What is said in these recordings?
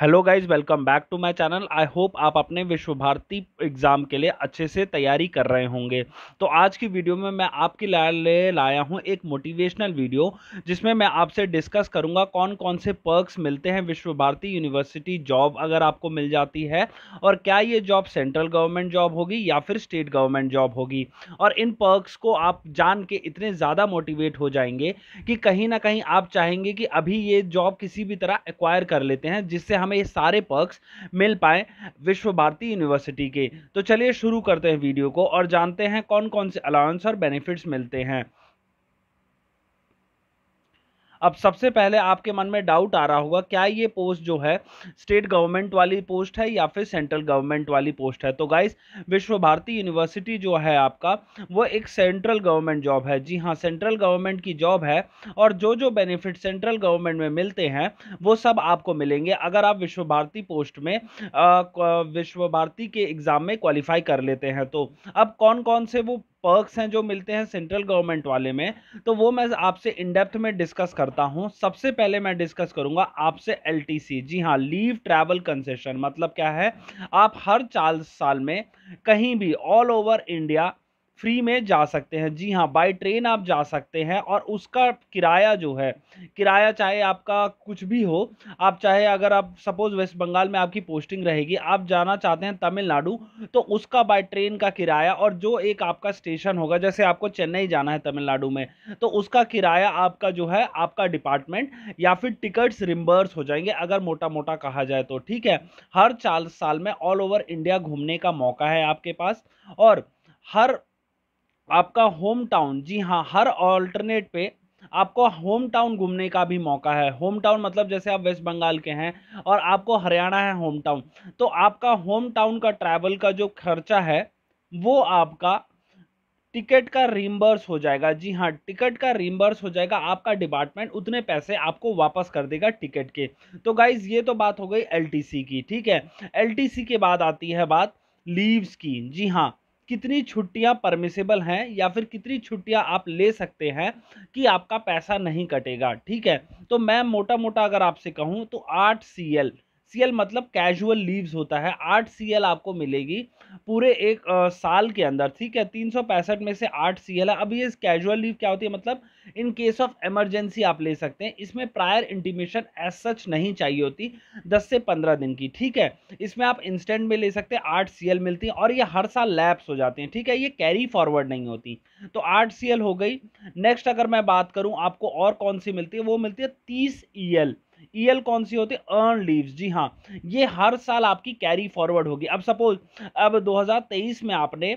hello guys welcome back to my channel I hope आप अपने विश्व भारती एग्ज़ाम के लिए अच्छे से तैयारी कर रहे होंगे तो आज की वीडियो में मैं आपके लिए लाया हूं एक मोटिवेशनल वीडियो जिसमें मैं आपसे डिस्कस करूंगा कौन कौन से पर्क्स मिलते हैं विश्व भारती यूनिवर्सिटी जॉब अगर आपको मिल जाती है और क्या ये जॉब सेंट्रल गवर्नमेंट जॉब होगी या फिर स्टेट गवर्नमेंट जॉब होगी और इन पर्कस को आप जान के इतने ज़्यादा मोटिवेट हो जाएंगे कि कहीं ना कहीं आप चाहेंगे कि अभी ये जॉब किसी भी तरह एक्वायर कर लेते हैं जिससे हमें ये सारे पर्क्स मिल पाए विश्व भारती यूनिवर्सिटी के तो चलिए शुरू करते हैं वीडियो को और जानते हैं कौन कौन से अलाउंस और बेनिफिट्स मिलते हैं अब सबसे पहले आपके मन में डाउट आ रहा होगा क्या ये पोस्ट जो है स्टेट गवर्नमेंट वाली पोस्ट है या फिर सेंट्रल गवर्नमेंट वाली पोस्ट है तो गाइस विश्व भारती यूनिवर्सिटी जो है आपका वो एक सेंट्रल गवर्नमेंट जॉब है जी हाँ सेंट्रल गवर्नमेंट की जॉब है और जो जो बेनिफिट सेंट्रल गवर्नमेंट में मिलते हैं वो सब आपको मिलेंगे अगर आप विश्व भारती पोस्ट में विश्व भारती के एग्ज़ाम में क्वालिफाई कर लेते हैं तो अब कौन कौन से वो पर्क्स हैं जो मिलते हैं सेंट्रल गवर्नमेंट वाले में तो वो मैं आपसे इन डेप्थ में डिस्कस करता हूँ सबसे पहले मैं डिस्कस करूँगा आपसे एल जी हाँ लीव ट्रैवल कंसेशन मतलब क्या है आप हर चार साल में कहीं भी ऑल ओवर इंडिया फ्री में जा सकते हैं जी हाँ बाई ट्रेन आप जा सकते हैं और उसका किराया जो है किराया चाहे आपका कुछ भी हो आप चाहे अगर आप सपोज़ वेस्ट बंगाल में आपकी पोस्टिंग रहेगी आप जाना चाहते हैं तमिलनाडु तो उसका बाई ट्रेन का किराया और जो एक आपका स्टेशन होगा जैसे आपको चेन्नई जाना है तमिलनाडु में तो उसका किराया आपका जो है आपका डिपार्टमेंट या फिर टिकट्स रिम्बर्स हो जाएंगे अगर मोटा मोटा कहा जाए तो ठीक है हर चार साल में ऑल ओवर इंडिया घूमने का मौका है आपके पास और हर आपका होम टाउन जी हाँ हर ऑल्टरनेट पे आपको होम टाउन घूमने का भी मौका है होम टाउन मतलब जैसे आप वेस्ट बंगाल के हैं और आपको हरियाणा है होम टाउन तो आपका होम टाउन का ट्रैवल का जो खर्चा है वो आपका टिकट का रिमबर्स हो जाएगा जी हाँ टिकट का रिमबर्स हो जाएगा आपका डिपार्टमेंट उतने पैसे आपको वापस कर देगा टिकट के तो गाइज ये तो बात हो गई एल की ठीक है एल के बाद आती है बात लीव्स की जी हाँ कितनी छुट्टियां परमिसेबल हैं या फिर कितनी छुट्टियां आप ले सकते हैं कि आपका पैसा नहीं कटेगा ठीक है तो मैं मोटा मोटा अगर आपसे कहूँ तो आठ सी एल सी मतलब कैजुअल लीव्स होता है आठ सी आपको मिलेगी पूरे एक आ, साल के अंदर ठीक है तीन सौ पैंसठ में से आठ सी है अब ये कैजुअल लीव क्या होती है मतलब इन केस ऑफ इमरजेंसी आप ले सकते हैं इसमें प्रायर इंटीमेशन एज सच नहीं चाहिए होती दस से पंद्रह दिन की ठीक है इसमें आप इंस्टेंट में ले सकते हैं आठ सी मिलती है और ये हर साल लैप्स हो जाते हैं ठीक है ये कैरी फॉरवर्ड नहीं होती तो आठ सी हो गई नेक्स्ट अगर मैं बात करूँ आपको और कौन सी मिलती है वो मिलती है तीस ई e ईएल कौन सी होती है अर्न लीव्स जी हाँ ये हर साल आपकी कैरी फॉरवर्ड होगी अब सपोज अब 2023 में आपने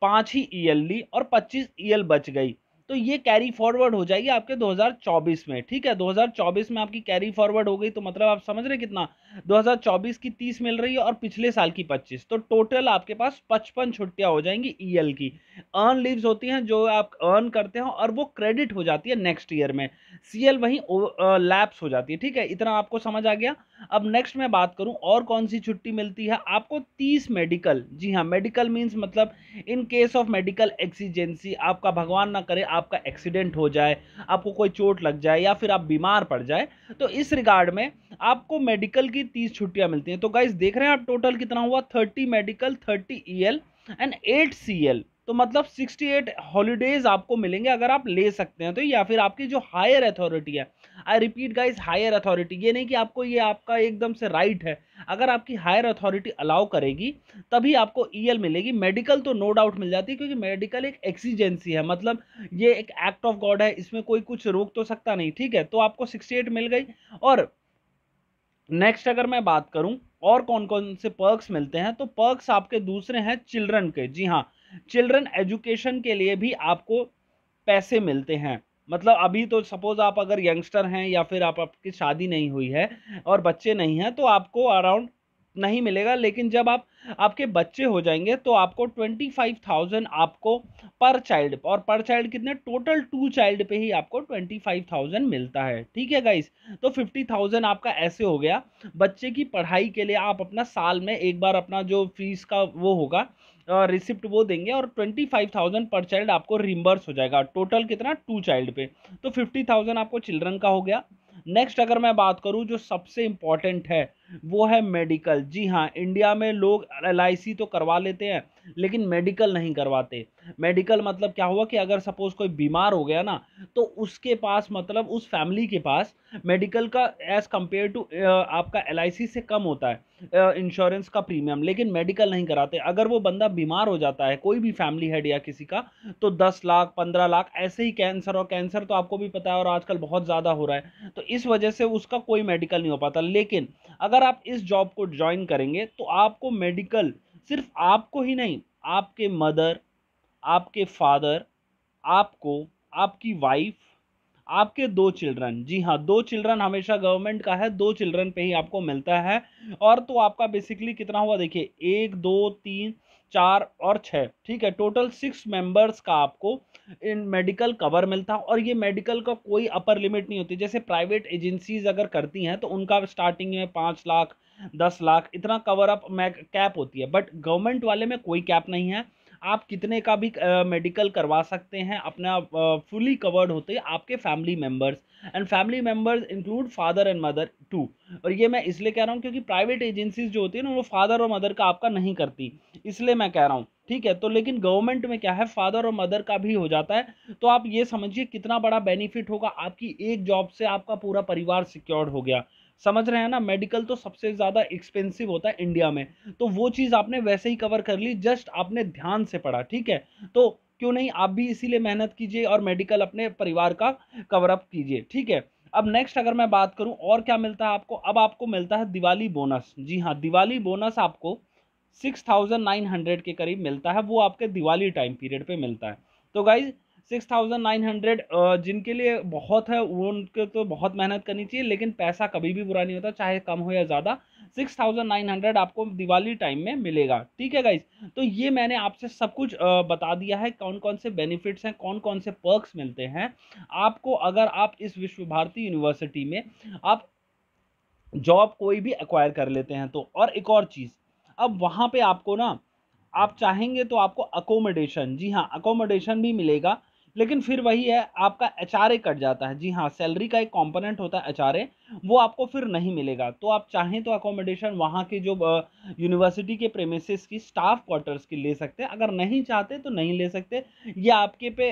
पाँच ही ईएल ली और 25 ईएल बच गई तो ये कैरी फॉरवर्ड हो जाएगी आपके 2024 में ठीक है 2024 में आपकी कैरी फॉरवर्ड हो गई तो मतलब आप समझ रहे कितना 2024 की 30 मिल रही है और पिछले साल की 25 तो टोटल आपके पास 55 छुट्टियां हो जाएंगी ईएल e की अर्न लीव्स होती हैं जो आप अर्न करते हैं और वो क्रेडिट हो जाती है नेक्स्ट ईयर में सीएल वहीं लैप्स हो जाती है ठीक है इतना आपको समझ आ गया अब नेक्स्ट मैं बात करूं और कौन सी छुट्टी मिलती है आपको तीस मेडिकल जी हाँ मेडिकल मीन्स मतलब in case of medical exigency आपका भगवान ना करे आप आपका एक्सीडेंट हो जाए आपको कोई चोट लग जाए या फिर आप बीमार पड़ जाए तो इस रिगार्ड में आपको मेडिकल की तीस छुट्टियाँ मिलती हैं तो गाइज देख रहे हैं आप टोटल कितना हुआ thirty medical thirty E and eight C तो मतलब 68 हॉलीडेज आपको मिलेंगे अगर आप ले सकते हैं तो या फिर आपकी जो हायर अथॉरिटी है I repeat guys higher authority ये नहीं कि आपको ये आपका एकदम से राइट है अगर आपकी हायर अथॉरिटी अलाउ करेगी तभी आपको ई e मिलेगी मेडिकल तो नो डाउट मिल जाती है क्योंकि मेडिकल एक एक्सीजेंसी है मतलब ये एक एक्ट ऑफ गॉड है इसमें कोई कुछ रोक तो सकता नहीं ठीक है तो आपको सिक्सटी एट मिल गई और नेक्स्ट अगर मैं बात करूँ और कौन कौन से पर्क्स मिलते हैं तो पर्कस आपके दूसरे हैं चिल्ड्रन के जी हाँ चिल्ड्रन एजुकेशन के लिए भी आपको पैसे मिलते हैं मतलब अभी तो सपोज़ आप अगर यंगस्टर हैं या फिर आप आपकी शादी नहीं हुई है और बच्चे नहीं हैं तो आपको अराउंड नहीं मिलेगा लेकिन जब आप आपके बच्चे हो जाएंगे तो आपको ट्वेंटी फाइव थाउजेंड आपको पर चाइल्ड और पर चाइल्ड कितने टोटल टू चाइल्ड पे ही आपको ट्वेंटी फाइव थाउजेंड मिलता है ठीक है गाइस तो फिफ्टी थाउजेंड आपका ऐसे हो गया बच्चे की पढ़ाई के लिए आप अपना साल में एक बार अपना जो फीस का वो होगा रिसिप्ट वो देंगे और twenty five thousand per child आपको रिम्बर्स हो जाएगा टोटल कितना टू चाइल्ड पे तो फिफ्टी थाउजेंड आपको चिल्ड्रन का हो गया नेक्स्ट अगर मैं बात करूँ जो सबसे इंपॉर्टेंट है वो है मेडिकल जी हाँ इंडिया में लोग एल तो करवा लेते हैं लेकिन मेडिकल नहीं करवाते मेडिकल मतलब क्या हुआ कि अगर सपोज कोई बीमार हो गया ना तो उसके पास मतलब उस फैमिली के पास मेडिकल का एज़ कम्पेयर टू आपका एल से कम होता है इंश्योरेंस का प्रीमियम लेकिन मेडिकल नहीं कराते अगर वो बंदा बीमार हो जाता है कोई भी फैमिली हेड या किसी का तो दस लाख पंद्रह लाख ऐसे ही कैंसर और कैंसर तो आपको भी पता है और आजकल बहुत ज़्यादा हो रहा है तो इस वजह से उसका कोई मेडिकल नहीं हो पाता लेकिन अगर आप इस जॉब को ज्वाइन करेंगे तो आपको मेडिकल सिर्फ आपको ही नहीं आपके मदर आपके फादर आपको आपकी वाइफ आपके दो चिल्ड्रन जी हाँ दो चिल्ड्रन हमेशा गवर्नमेंट का है दो चिल्ड्रन पे ही आपको मिलता है और तो आपका बेसिकली कितना हुआ देखिए एक दो तीन चार और छः ठीक है टोटल सिक्स मेंबर्स का आपको इन मेडिकल कवर मिलता है और ये मेडिकल का कोई अपर लिमिट नहीं होती जैसे प्राइवेट एजेंसीज अगर करती हैं तो उनका स्टार्टिंग में पाँच लाख दस लाख इतना कवर अप कैप होती है बट गवर्नमेंट वाले में कोई कैप नहीं है आप कितने का भी मेडिकल uh, करवा सकते हैं अपना फुली कवर्ड होते हैं आपके family members and family members include father and mother too और ये मैं इसलिए कह रहा हूँ क्योंकि प्राइवेट एजेंसीज जो होती है ना वो फादर और मदर का आपका नहीं करती इसलिए मैं कह रहा हूँ ठीक है तो लेकिन गवर्नमेंट में क्या है फादर और मदर का भी हो जाता है तो आप ये समझिए कितना बड़ा बेनिफिट होगा आपकी एक जॉब से आपका पूरा परिवार सिक्योर हो गया समझ रहे हैं ना मेडिकल तो सबसे ज़्यादा एक्सपेंसिव होता है इंडिया में तो वो चीज़ आपने वैसे ही कवर कर ली जस्ट आपने ध्यान से पढ़ा ठीक है तो क्यों नहीं आप भी इसीलिए मेहनत कीजिए और मेडिकल अपने परिवार का कवर अप कीजिए ठीक है अब नेक्स्ट अगर मैं बात करूं और क्या मिलता है आपको अब आपको मिलता है दिवाली बोनस जी हाँ दिवाली बोनस आपको सिक्स थाउजेंड नाइन हंड्रेड के करीब मिलता है वो आपके दिवाली टाइम पीरियड पे मिलता है तो guys six thousand nine hundred जिनके लिए बहुत है वो उनके तो बहुत मेहनत करनी चाहिए लेकिन पैसा कभी भी बुरा नहीं होता चाहे कम हो या ज़्यादा सिक्स थाउजेंड नाइन हंड्रेड आपको दिवाली टाइम में मिलेगा ठीक है गाइज तो ये मैंने आपसे सब कुछ बता दिया है कौन कौन से बेनिफिट्स हैं कौन कौन से पर्कस मिलते हैं आपको अगर आप इस विश्व भारती यूनिवर्सिटी में आप जॉब कोई भी एक्वायर कर लेते हैं तो और एक और चीज़ अब वहाँ पर आपको ना आप चाहेंगे तो आपको अकोमोडेशन जी हाँ अकोमोडेशन भी मिलेगा लेकिन फिर वही है आपका एच कट जाता है जी हाँ सैलरी का एक कॉम्पोनेंट होता है एच वो आपको फिर नहीं मिलेगा तो आप चाहें तो अकोमोडेशन वहाँ के जो यूनिवर्सिटी के प्रेमिसिस की स्टाफ क्वार्टर्स की ले सकते हैं अगर नहीं चाहते तो नहीं ले सकते ये आपके पे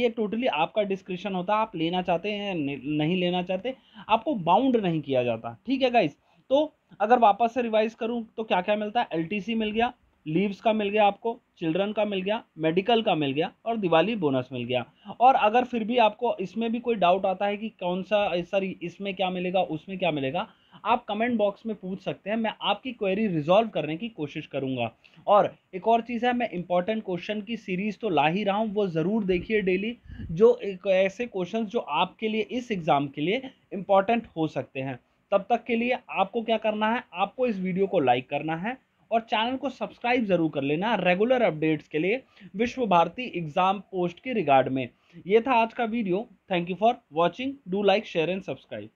ये टोटली आपका डिस्क्रिप्शन होता है आप लेना चाहते हैं नहीं लेना चाहते आपको बाउंड नहीं किया जाता ठीक है गाइज तो अगर वापस से रिवाइज करूँ तो क्या क्या मिलता है एल मिल गया लीव्स का मिल गया आपको चिल्ड्रन का मिल गया मेडिकल का मिल गया और दिवाली बोनस मिल गया और अगर फिर भी आपको इसमें भी कोई डाउट आता है कि कौन सा सर इसमें क्या मिलेगा उसमें क्या मिलेगा आप कमेंट बॉक्स में पूछ सकते हैं मैं आपकी क्वेरी रिजॉल्व करने की कोशिश करूंगा और एक और चीज़ है मैं इंपॉर्टेंट क्वेश्चन की सीरीज़ तो ला ही रहा हूँ वो ज़रूर देखिए डेली जो एक ऐसे क्वेश्चन जो आपके लिए इस एग्ज़ाम के लिए इम्पॉर्टेंट हो सकते हैं तब तक के लिए आपको क्या करना है आपको इस वीडियो को लाइक करना है और चैनल को सब्सक्राइब ज़रूर कर लेना रेगुलर अपडेट्स के लिए विश्व भारती एग्ज़ाम पोस्ट के रिगार्ड में ये था आज का video thank you for watching do like share and subscribe